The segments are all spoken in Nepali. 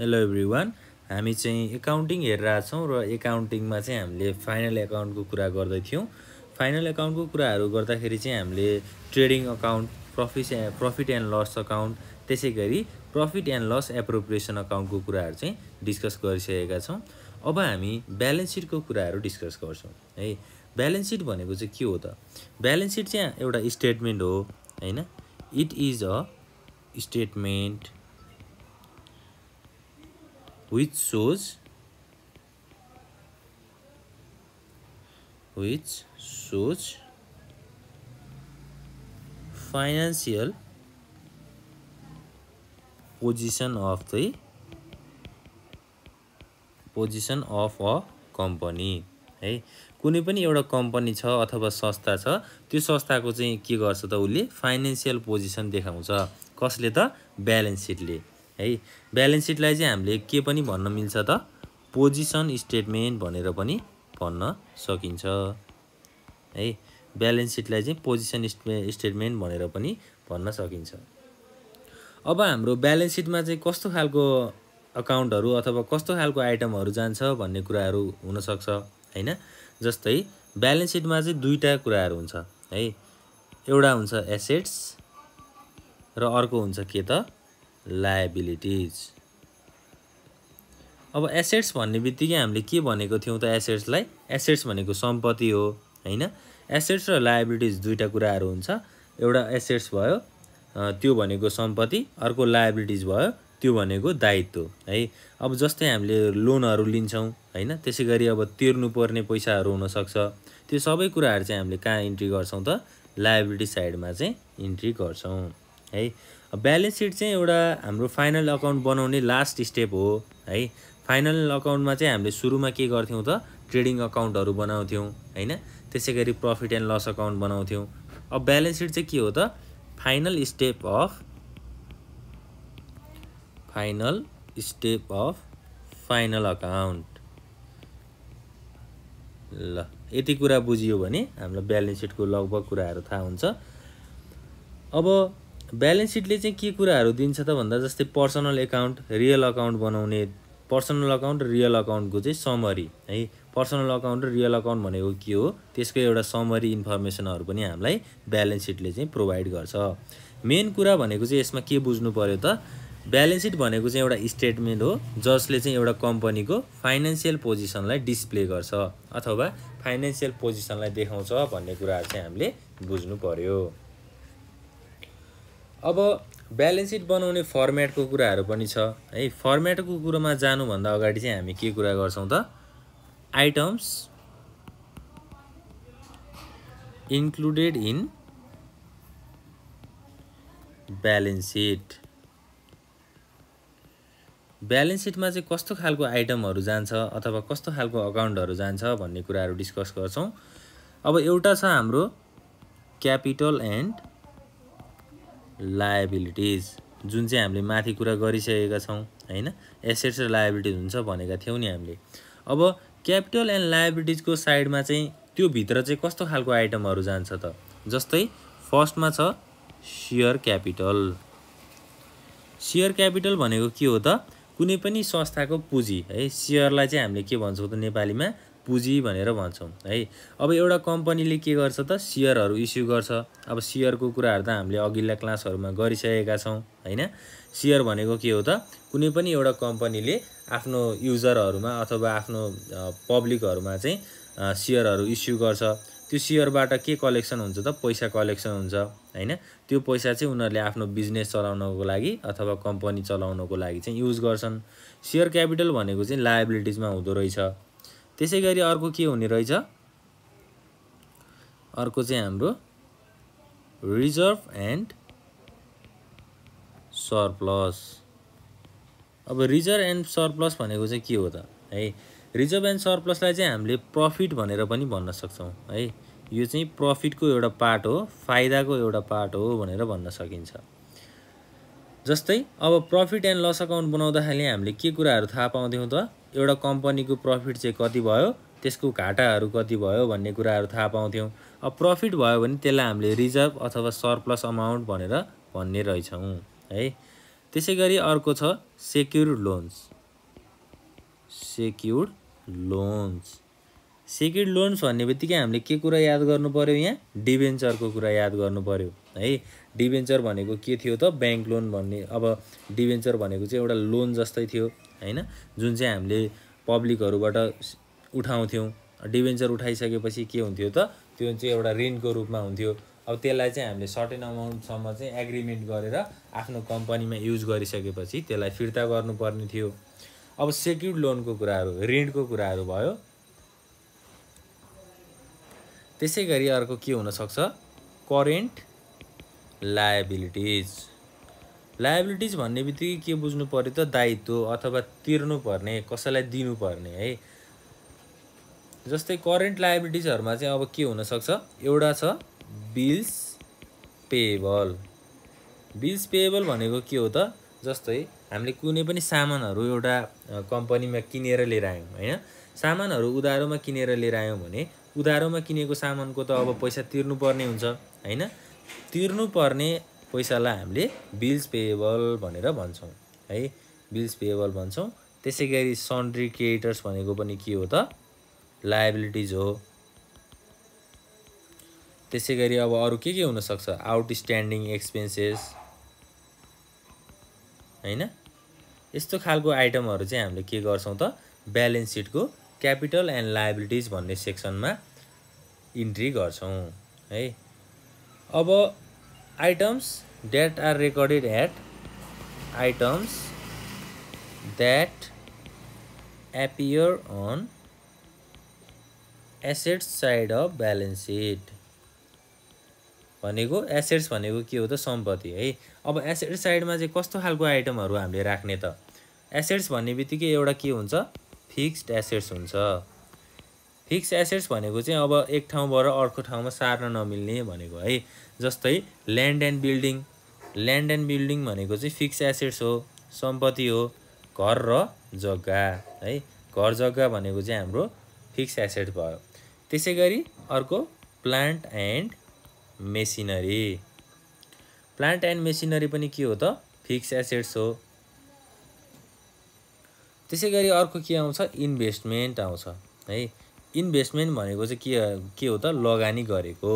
हेलो एभ्री वान हामी चाहिँ एकाउन्टिङ हेरेर छौँ र एकाउन्टिङमा चाहिँ हामीले फाइनल एकाउन्टको कुरा गर्दैथ्यौँ फाइनल एकाउन्टको कुराहरू गर्दाखेरि चाहिँ हामीले trading account profit profit and loss account त्यसै गरी प्रफिट एन्ड लस एप्रोप्रिएसन अकाउन्टको कुराहरू चाहिँ डिस्कस गरिसकेका छौँ अब हामी ब्यालेन्स सिटको कुराहरू डिस्कस गर्छौँ है ब्यालेन्स सिट भनेको चाहिँ के हो त ब्यालेन्स सिट चाहिँ एउटा स्टेटमेन्ट हो होइन it is a statement which shows which shows financial position of the position of a company है कुनै पनि एउटा कम्पनी छ अथवा संस्था छ त्यो संस्थाको चाहिँ के गर्छ त उसले फाइनेन्सियल पोजिसन देखाउँछ कसले त ब्यालेन्स सिटले है ब्यालेन्स सिटलाई चाहिँ हामीले के पनि भन्न मिल्छ त पोजिसन स्टेटमेन्ट भनेर पनि भन्न सकिन्छ है ब्यालेन्स सिटलाई चाहिँ पोजिसन स्टेटमेन्ट भनेर पनि भन्न सकिन्छ अब हाम्रो ब्यालेन्स सिटमा चाहिँ कस्तो खालको अकाउन्टहरू अथवा कस्तो खालको आइटमहरू जान्छ भन्ने कुराहरू हुनसक्छ होइन जस्तै ब्यालेन्स सिटमा चाहिँ दुईवटा कुराहरू हुन्छ है एउटा हुन्छ एसेट्स र अर्को हुन्छ के त लाएबिलिटिज अब एसेट्स भन्ने बित्तिकै हामीले के भनेको थियौँ त एसेट्सलाई एसेट्स भनेको सम्पत्ति हो होइन एसेट्स र लाइबिलिटिज दुईवटा कुराहरू हुन्छ एउटा एसेट्स भयो त्यो भनेको सम्पत्ति अर्को लाइबिलिटिज भयो त्यो भनेको दायित्व है अब जस्तै हामीले लोनहरू लिन्छौँ होइन त्यसै गरी अब तिर्नुपर्ने पैसाहरू हुनसक्छ त्यो सबै कुराहरू चाहिँ हामीले कहाँ इन्ट्री गर्छौँ त लाइबिलिटी साइडमा चाहिँ इन्ट्री गर्छौँ है ब्यालेन्स सिट चाहिँ एउटा हाम्रो फाइनल अकाउन्ट बनाउने लास्ट स्टेप हो है फाइनल अकाउन्टमा चाहिँ हामीले सुरुमा के गर्थ्यौँ त ट्रेडिङ अकाउन्टहरू बनाउँथ्यौँ होइन त्यसै गरी प्रफिट एन्ड लस अकाउन्ट बनाउँथ्यौँ अब ब्यालेन्स सिट चाहिँ के हो त final step of final step of final account ल यति कुरा बुझियो भने हामीलाई ब्यालेन्स सिटको लगभग कुराहरू थाहा हुन्छ अब ब्यालेन्स सिटले चाहिँ के कुराहरू दिन्छ त भन्दा जस्तै पर्सनल एकाउन्ट रियल अकाउन्ट बनाउने पर्सनल अकाउन्ट र रियल अकाउन्टको चाहिँ समरी है पर्सनल अकाउन्ट र रियल अकाउन्ट भनेको के हो त्यसको एउटा समरी इन्फर्मेसनहरू पनि हामीलाई ब्यालेन्स सिटले चाहिँ प्रोभाइड गर्छ मेन कुरा भनेको चाहिँ यसमा के बुझ्नु पऱ्यो त ब्यालेन्स सिट भनेको चाहिँ एउटा स्टेटमेन्ट हो जसले चाहिँ एउटा कम्पनीको फाइनेन्सियल पोजिसनलाई डिस्प्ले गर्छ अथवा फाइनेन्सियल पोजिसनलाई देखाउँछ भन्ने कुराहरू चाहिँ हामीले बुझ्नु पऱ्यो अब ब्यालेन्स सिट बनाउने फर्मेटको कुराहरू पनि छ है फर्मेटको कुरोमा जानुभन्दा अगाडि चाहिँ हामी के कुरा गर्छौँ त items included in balance sheet balance सिटमा चाहिँ कस्तो खालको आइटमहरू जान्छ अथवा कस्तो खालको अकाउन्टहरू जान्छ भन्ने कुराहरू डिस्कस गर्छौँ अब एउटा छ हाम्रो क्यापिटल एन्ड लाएबिलिटिज जुन चाहिँ हामीले माथि कुरा गरिसकेका छौँ होइन एसेट्स र लाएबिलिटिज हुन्छ भनेका थियौँ नि हामीले अब क्यापिटल एन्ड लाएबिलिटिजको साइडमा चाहिँ त्यो भित्र चाहिँ कस्तो खालको आइटमहरू जान्छ त जस्तै फर्स्टमा छ सियर क्यापिटल सियर क्यापिटल भनेको के हो त कुनै पनि संस्थाको पुँजी है सियरलाई चाहिँ हामीले के भन्छौँ त नेपालीमा पुँजी भनेर भन्छौँ है अब एउटा कम्पनीले के गर्छ त सेयरहरू इस्यु गर्छ अब सेयरको कुराहरू त हामीले अघिल्ला क्लासहरूमा गरिसकेका छौँ होइन सेयर भनेको के हो त कुनै पनि एउटा कम्पनीले आफ्नो युजरहरूमा अथवा आफ्नो पब्लिकहरूमा चाहिँ सेयरहरू इस्यु गर्छ त्यो सेयरबाट के कलेक्सन हुन्छ त पैसा कलेक्सन हुन्छ होइन त्यो पैसा चाहिँ उनीहरूले आफ्नो बिजनेस चलाउनको लागि अथवा कम्पनी चलाउनको लागि चाहिँ युज गर्छन् सेयर क्यापिटल भनेको चाहिँ लाएबिलिटिजमा हुँदो रहेछ त्यसै गरी अर्को के हुने रहेछ अर्को चाहिँ हाम्रो रिजर्भ एन्ड सरप्लस अब रिजर्भ एन्ड सरप्लस भनेको चाहिँ के हो त है रिजर्भ एन्ड सरप्लसलाई चाहिँ हामीले प्रफिट भनेर पनि भन्न सक्छौँ है यो चाहिँ प्रफिटको एउटा पार्ट हो फाइदाको एउटा पार्ट हो भनेर भन्न सकिन्छ जस्तै अब प्रफिट एन्ड लस अकाउन्ट बनाउँदाखेरि हामीले के कुराहरू थाहा पाउँथ्यौँ त एउटा कम्पनीको प्रफिट चाहिँ कति भयो त्यसको घाटाहरू कति भयो भन्ने कुराहरू थाहा पाउँथ्यौँ अब प्रफिट भयो भने त्यसलाई हामीले रिजर्भ अथवा सरप्लस अमाउन्ट भनेर भन्ने रहेछौँ है त्यसै गरी अर्को छ secured loans secured loans secured loans भन्ने बित्तिकै हामीले के कुरा याद गर्नु पऱ्यो यहाँ डिभेन्चरको कुरा याद गर्नु पऱ्यो है डिभेन्चर भनेको के थियो त ब्याङ्क लोन भन्ने अब डिभेन्चर भनेको चाहिँ एउटा लोन जस्तै थियो होइन जुन चाहिँ हामीले पब्लिकहरूबाट उठाउँथ्यौँ डिभेन्चर उठाइसकेपछि के हुन्थ्यो त त्यो चाहिँ एउटा ऋणको रूपमा हुन्थ्यो अब त्यसलाई चाहिँ हामीले सर्टेन अमाउन्टसम्म चाहिँ एग्रिमेन्ट गरेर आफ्नो कम्पनीमा युज गरिसकेपछि त्यसलाई फिर्ता गर्नुपर्ने थियो अब सेक्युर्ड लोनको कुराहरू ऋणको कुराहरू भयो त्यसै गरी अर्को के हुनसक्छ करेन्ट लायबिलिटिज लाइबिलिटिज भन्ने बित्तिकै के बुझ्नु पऱ्यो त दायित्व अथवा तिर्नुपर्ने कसैलाई दिनुपर्ने है जस्तै करेन्ट लाइबिलिटिजहरूमा चाहिँ अब के हुनसक्छ एउटा छ बिल्स पेबल बिल्स पेबल भनेको के हो त जस्तै हामीले कुनै पनि सामानहरू एउटा कम्पनीमा किनेर लिएर आयौँ होइन सामानहरू उधारोमा किनेर लिएर आयौँ भने उधारोमा किनेको सामानको त अब पैसा तिर्नुपर्ने हुन्छ होइन तिर्नुपर्ने पैसालाई हामीले बिल्स पेएबल भनेर भन्छौँ है बिल्स पेएबल भन्छौँ त्यसै गरी सन्ड्री क्रिएटर्स भनेको पनि के हो त लाइबिलिटिज हो त्यसै गरी अब अरू के के हुनसक्छ आउटस्ट्यान्डिङ एक्सपेन्सेस होइन यस्तो खालको आइटमहरू चाहिँ हामीले के गर्छौँ त ब्यालेन्स सिटको क्यापिटल एन्ड लाइबिलिटिज भन्ने सेक्सनमा इन्ट्री गर्छौँ है अब items that are recorded at items that appear on assets side of balance sheet भनेको एसेट्स भनेको के हो त सम्पत्ति है अब एसेट साइडमा चाहिँ कस्तो खालको आइटमहरू हामीले राख्ने त एसेट्स भन्ने बित्तिकै एउटा के हुन्छ फिक्स्ड एसेट्स हुन्छ फिक्स एसेट्स भनेको चाहिँ अब एक ठाउँबाट अर्को ठाउँमा सार्न नमिल्ने भनेको है जस्तै land and building land and building भनेको चाहिँ फिक्स एसेट्स हो सम्पत्ति हो घर र जग्गा है घर जग्गा भनेको चाहिँ हाम्रो फिक्स एसेट भयो त्यसै गरी अर्को plant and machinery plant and machinery पनि के हो त फिक्स एसेट्स हो त्यसै गरी अर्को के आउँछ इन्भेस्टमेन्ट आउँछ है इन्भेस्टमेन्ट भनेको चाहिँ के के हो त लगानी गरेको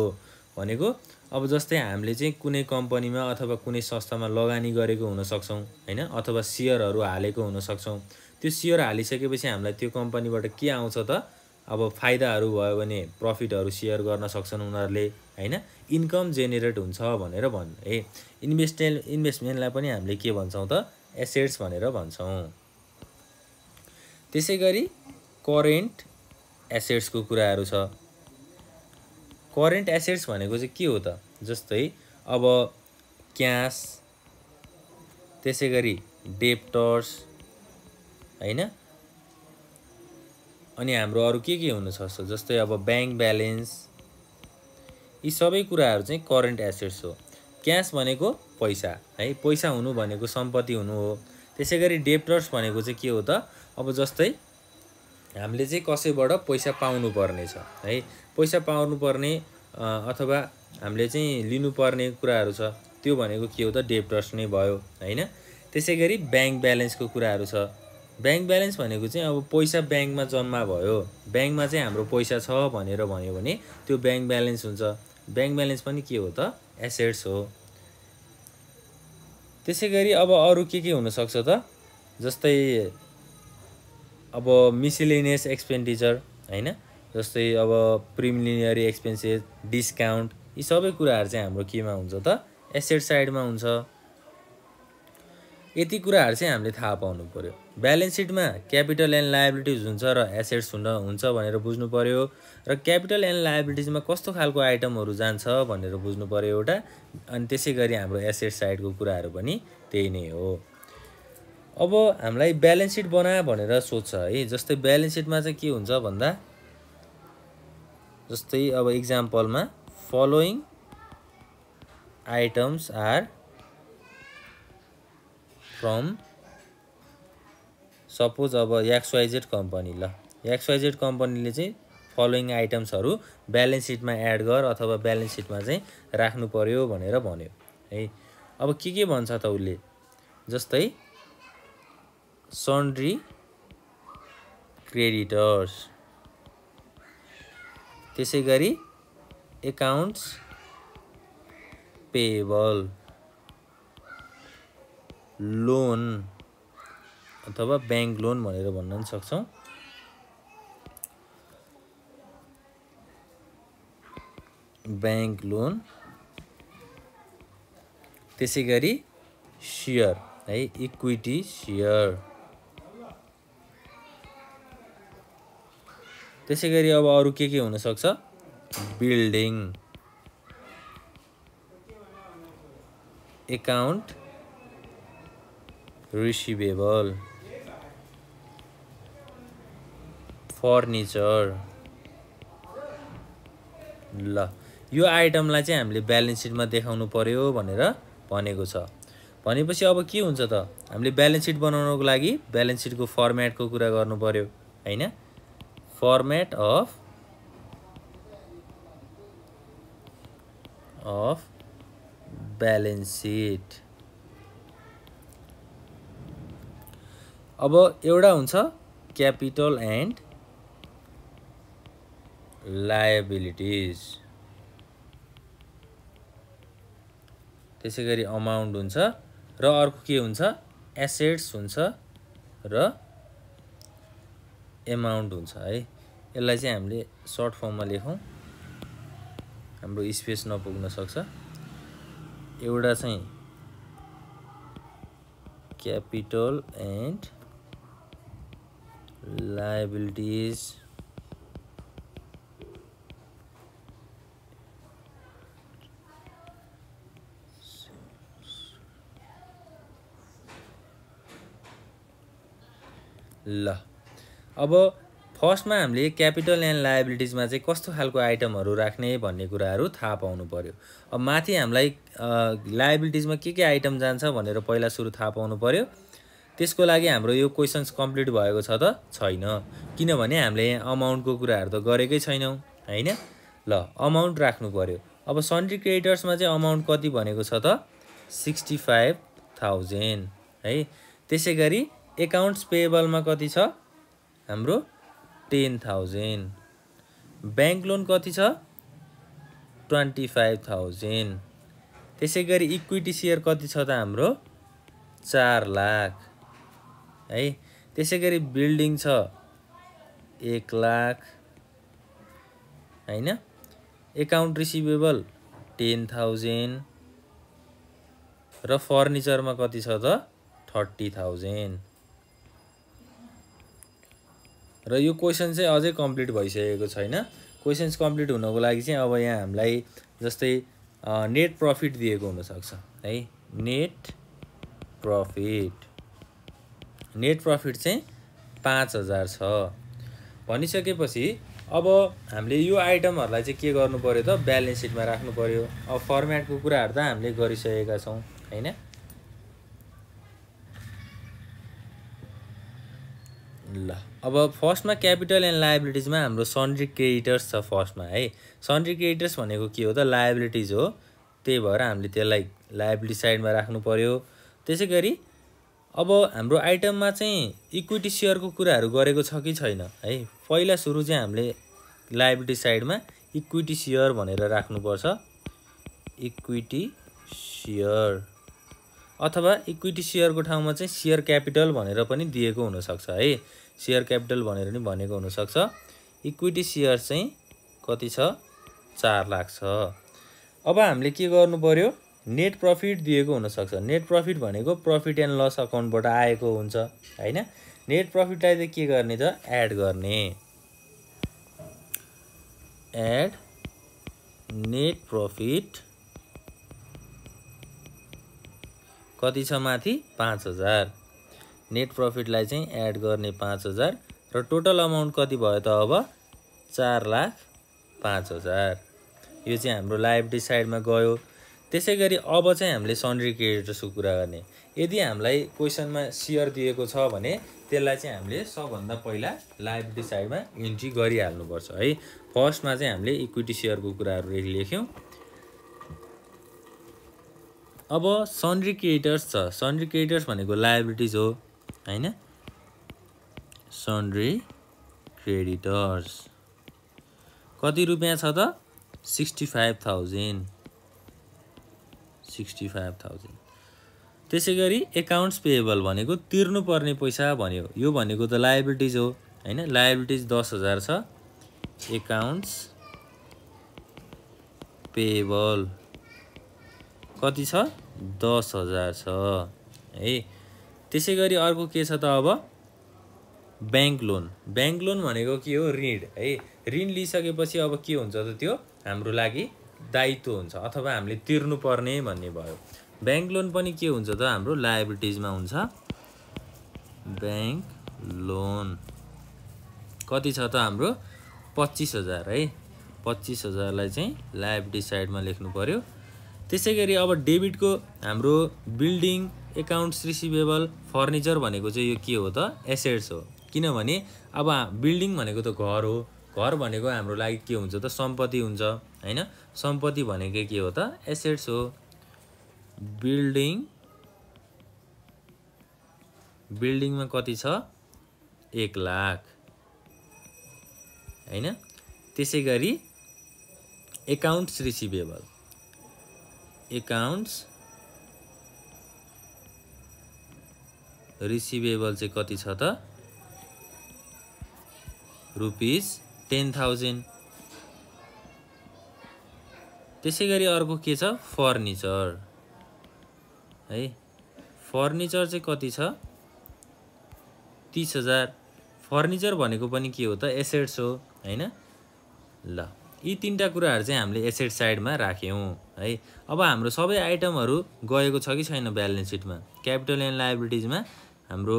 भनेको अब जस्तै हामीले चाहिँ कुनै कम्पनीमा अथवा कुनै संस्थामा लगानी गरेको हुनसक्छौँ होइन अथवा सेयरहरू हालेको हुनसक्छौँ त्यो सेयर हालिसकेपछि हामीलाई त्यो कम्पनीबाट के आउँछ त अब फाइदाहरू भयो भने प्रफिटहरू सेयर गर्न सक्छन् उनीहरूले होइन इन्कम जेनेरेट हुन्छ भनेर भन् है इन्भेस्टे इन्भेस्टमेन्टलाई पनि हामीले के भन्छौँ त एसेट्स भनेर भन्छौँ त्यसै गरी करेन्ट एसेट्सको कुराहरू छ करेन्ट एसेट्स भनेको चाहिँ के हो त जस्तै अब क्यास त्यसै गरी डेप्टर्स होइन अनि हाम्रो अरू के के हुनु छ जस्तै अब ब्याङ्क ब्यालेन्स यी सबै कुराहरू चाहिँ करेन्ट एसेट्स हो क्यास भनेको पैसा है पैसा हुनु भनेको सम्पत्ति हुनु हो त्यसै गरी डेप्टर्स भनेको चाहिँ के हो त अब जस्तै हामीले चाहिँ कसैबाट पैसा पाउनुपर्ने छ है पैसा पाउनुपर्ने अथवा हामीले चाहिँ लिनुपर्ने कुराहरू छ त्यो भनेको के हो त डेप्टर्स नै भयो होइन त्यसै गरी ब्याङ्क ब्यालेन्सको कुराहरू छ ब्याङ्क ब्यालेन्स भनेको चाहिँ अब पैसा ब्याङ्कमा जम्मा भयो ब्याङ्कमा चाहिँ हाम्रो पैसा छ भनेर भन्यो भने त्यो ब्याङ्क ब्यालेन्स हुन्छ ब्याङ्क ब्यालेन्स पनि के हो त एसेट्स हो त्यसै गरी अब अरू के के हुनसक्छ त जस्तै अब मिसिलिनियस एक्सपेन्डिचर होइन जस्तै अब प्रिमिलिनियरी एक्सपेन्सेस डिस्काउन्ट यी सबै कुराहरू चाहिँ हाम्रो केमा हुन्छ त एसेट साइडमा हुन्छ यति कुराहरू चाहिँ हामीले थाहा पाउनु पऱ्यो ब्यालेन्स सिटमा क्यापिटल एन्ड लाइबिलिटिज हुन्छ र एसेट्स हुन हुन्छ भनेर बुझ्नु पऱ्यो र क्यापिटल एन्ड लाइबिलिटिजमा कस्तो खालको आइटमहरू जान्छ भनेर बुझ्नु पऱ्यो एउटा अनि त्यसै गरी हाम्रो एसेट साइडको कुराहरू पनि त्यही नै हो अब हामीलाई ब्यालेन्स सिट बनायो भनेर सोध्छ है जस्तै ब्यालेन्स सिटमा चाहिँ के हुन्छ भन्दा जस्तै अब इक्जाम्पलमा following items are from suppose अब एक्सवाइजेड कम्पनी ल एक्सवाइजेड कम्पनीले चाहिँ फलोइङ आइटम्सहरू ब्यालेन्स सिटमा एड गर अथवा ब्यालेन्स सिटमा चाहिँ राख्नु पऱ्यो भनेर भन्यो है अब के के भन्छ त उसले जस्तै सन्ड्री क्रेडिटर्स त्यसै गरी एकाउन्ट्स पेबल लोन अथवा ब्याङ्क लोन भनेर भन्न पनि सक्छौँ ब्याङ्क लोन त्यसै गरी सेयर है इक्विटी सेयर त्यसै गरी अब अरू के के हुनसक्छ बिल्डिङ एकाउन्ट रिसिभेबल फर्निचर ल यो आइटमलाई चाहिँ हामीले ब्यालेन्स सिटमा देखाउनु पऱ्यो भनेर भनेको छ भनेपछि अब के हुन्छ त हामीले ब्यालेन्स सिट बनाउनको लागि ब्यालेन्स सिटको फर्मेटको कुरा गर्नु पऱ्यो होइन format of of balance sheet अब एउटा हुन्छ क्यापिटल एन्ड लायबिलिटिज त्यसै गरी अमाउन्ट हुन्छ र अर्को के हुन्छ एसेट्स हुन्छ र एमाउन्ट हुन्छ है यसलाई चाहिँ हामीले सर्ट फर्ममा लेखौँ हाम्रो स्पेस नपुग्न सक्छ एउटा चाहिँ क्यापिटल एन्ड लाइबिलिटिज ल अब फर्स्टमा हामीले क्यापिटल एन्ड लाइबिलिटिजमा चाहिँ कस्तो खालको आइटमहरू राख्ने भन्ने कुराहरू थाहा पाउनु पऱ्यो अब माथि हामीलाई लाइबिलिटिजमा के के आइटम जान्छ भनेर पहिला सुरु थाहा पाउनु पऱ्यो त्यसको लागि हाम्रो यो क्वेसन्स कम्प्लिट भएको छ त छैन किनभने हामीले यहाँ अमाउन्टको कुराहरू त गरेकै छैनौँ होइन ल अमाउन्ट राख्नु पऱ्यो अब सन्ड्री क्रिएटर्समा चाहिँ अमाउन्ट कति भनेको छ त सिक्सटी फाइभ थाउजन्ड है त्यसै गरी एकाउन्ट्स पेएबलमा कति छ हाम्रो टेन थाउजन्ड ब्याङ्क लोन कति छ ट्वेन्टी फाइभ थाउजन्ड त्यसै गरी इक्विटी सेयर कति छ त हाम्रो चार लाख है त्यसै गरी बिल्डिङ छ एक लाख होइन एकाउन्ट रिसिभेबल टेन थाउजन्ड र फर्निचरमा कति छ त थर्टी थाउजन्ड र यो क्वेसन चाहिँ अझै कम्प्लिट भइसकेको छैन क्वेसन्स कम्प्लिट हुनको लागि चाहिँ अब यहाँ हामीलाई जस्तै नेट प्रफिट दिएको हुनसक्छ है नेट प्रफिट नेट प्रफिट चाहिँ पाँच हजार छ भनिसकेपछि अब हामीले यो आइटमहरूलाई चाहिँ के गर्नु पऱ्यो त ब्यालेन्स सिटमा राख्नु पऱ्यो अब फर्मेटको कुराहरू त हामीले गरिसकेका छौँ होइन ल अब फर्स्टमा क्यापिटल एन्ड लाइबिलिटिजमा हाम्रो सन्ड्री क्रेडिटर्स छ फर्स्टमा है सन्ड्री क्रेडिटर्स भनेको के हो त लाइबिलिटिज हो त्यही भएर हामीले त्यसलाई लाइबिलिटी साइडमा राख्नु पऱ्यो त्यसै गरी अब हाम्रो आइटममा चाहिँ इक्विटी सेयरको कुराहरू गरेको छ कि छैन है पहिला सुरु चाहिँ हामीले लाइबिलिटी साइडमा इक्विटी सेयर भनेर राख्नुपर्छ इक्विटी सेयर अथवा इक्विटी सेयरको ठाउँमा चाहिँ सेयर क्यापिटल भनेर पनि दिएको हुनसक्छ है सेयर क्यापिटल भनेर नि भनेको हुनसक्छ इक्विटी सेयर चाहिँ कति छ चार लाख छ अब हामीले के गर्नु पऱ्यो नेट प्रफिट दिएको हुनसक्छ नेट प्रफिट भनेको प्रफिट एन्ड लस अकाउन्टबाट आएको हुन्छ होइन नेट प्रफिटलाई चाहिँ के गर्ने त एड गर्ने एड नेट प्रफिट कति छ माथि पाँच हजार नेट प्रफिटलाई चाहिँ एड गर्ने पाँच हजार र टोटल अमाउन्ट कति भयो त अब चार लाख पाँच हजार यो चाहिँ हाम्रो लाइफ साइडमा गयो त्यसै गरी अब चाहिँ हामीले सन्ड्री क्रिएटर्सको कुरा गर्ने यदि हामीलाई क्वेसनमा सियर दिएको छ भने त्यसलाई चाहिँ हामीले सबभन्दा पहिला लाइफ साइडमा इन्ट्री गरिहाल्नुपर्छ है फर्स्टमा चाहिँ हामीले इक्विटी सेयरको कुराहरू लेख्यौँ अब सन्ड्री क्रिएटर्स छ सन्ड्री क्रिएटर्स भनेको लाइब्रिटिज हो होइन सन्ड्री क्रेडिटर्स कति रुपियाँ छ त sixty five thousand sixty five thousand त्यसै गरी एकाउन्ट्स पेएबल भनेको तिर्नुपर्ने पैसा भन्यो यो भनेको त लाइबिलिटिज हो होइन लाइबिलिटिज दस हजार छ एकाउन्ट्स पेएबल कति छ दस हजार छ है त्यसै गरी अर्को के छ त अब ब्याङ्क लोन ब्याङ्क लोन भनेको के हो ऋण है ऋण लिइसकेपछि अब के हुन्छ त त्यो हाम्रो लागि दायित्व हुन्छ अथवा हामीले तिर्नुपर्ने भन्ने भयो ब्याङ्क लोन पनि के हुन्छ त हाम्रो लायबिलिटिजमा हुन्छ ब्याङ्क लोन कति छ त हाम्रो पच्चिस हजार है पच्चिस हजारलाई चाहिँ लायबिलिटी साइडमा लेख्नु पऱ्यो त्यसै गरी अब डेबिटको हाम्रो बिल्डिङ एकाउन्ट्स रिसिभेबल फर्निचर भनेको चाहिँ यो के हो त एसेट्स हो किनभने अब बिल्डिङ भनेको त घर हो घर भनेको हाम्रो लागि के हुन्छ त सम्पत्ति हुन्छ होइन सम्पत्ति भनेकै के हो त एसेट्स हो बिल्डिङ बिल्डिङमा कति छ एक लाख होइन त्यसै गरी एकाउन्ट्स रिसिभेबल एकाउन्ट्स रिसिभेबल चाहिँ कति छ त रुपीस टेन थाउजन्ड त्यसै गरी अर्को के छ फर्निचर है फर्निचर चाहिँ कति छ तिस हजार फर्निचर भनेको पनि के हो त एसेट्स हो होइन ल यी तिनवटा कुराहरू चाहिँ हामीले एसेट साइडमा राख्यौँ है अब हाम्रो सबै आइटमहरू गएको छ कि छैन ब्यालेन्स सिटमा क्यापिटल एन्ड लाइबिलिटिजमा हाम्रो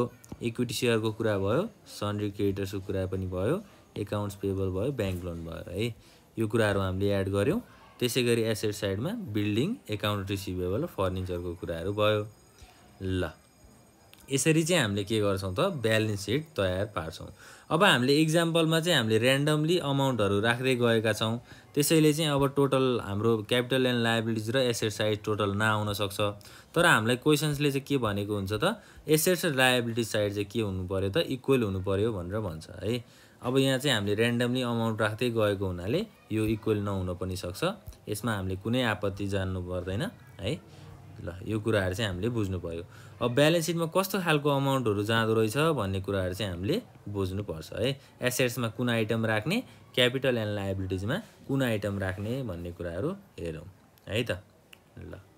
इक्विटी सेयरको कुरा भयो सन्ड्री क्रिएटर्सको कुरा पनि भयो एकाउन्ट्स पेबल भयो ब्याङ्क लोन भयो है यो कुराहरू हामीले एड गऱ्यौँ त्यसै गरी एसेट साइडमा बिल्डिङ एकाउन्ट रिसिभेबल फर्निचरको कुराहरू भयो ल यसरी चाहिँ हामीले के गर्छौँ त ब्यालेन्स सिट तयार पार्छौँ अब हामीले इक्जाम्पलमा चाहिँ हामीले ऱ्यान्डमली अमाउन्टहरू राख्दै गएका छौँ त्यसैले चाहिँ अब टोटल हाम्रो क्यापिटल एन्ड लाइबिलिटिज र एसेट साइड टोटल नआउन सक्छ तर हामीलाई क्वेसन्सले चाहिँ के भनेको हुन्छ त एसेट्स र लाइबिलिटी साइड चाहिँ के हुनु पऱ्यो त इक्वल हुनु पऱ्यो भनेर भन्छ है अब यहाँ चाहिँ हामीले ऱ्यान्डमली अमाउन्ट राख्दै गएको हुनाले यो इक्वल नहुन पनि सक्छ यसमा हामीले कुनै आपत्ति जान्नु पर्दैन है ल यो कुराहरू चाहिँ हामीले बुझ्नु पऱ्यो अब ब्यालेन्स सिटमा कस्तो खालको अमाउन्टहरू जाँदो रहेछ भन्ने कुराहरू चाहिँ हामीले बुझ्नुपर्छ है एसेट्समा कुन आइटम राख्ने क्यापिटल एन्ड लाइबिलिटिजमा कुन आइटम राख्ने भन्ने कुराहरू हेरौँ है त ल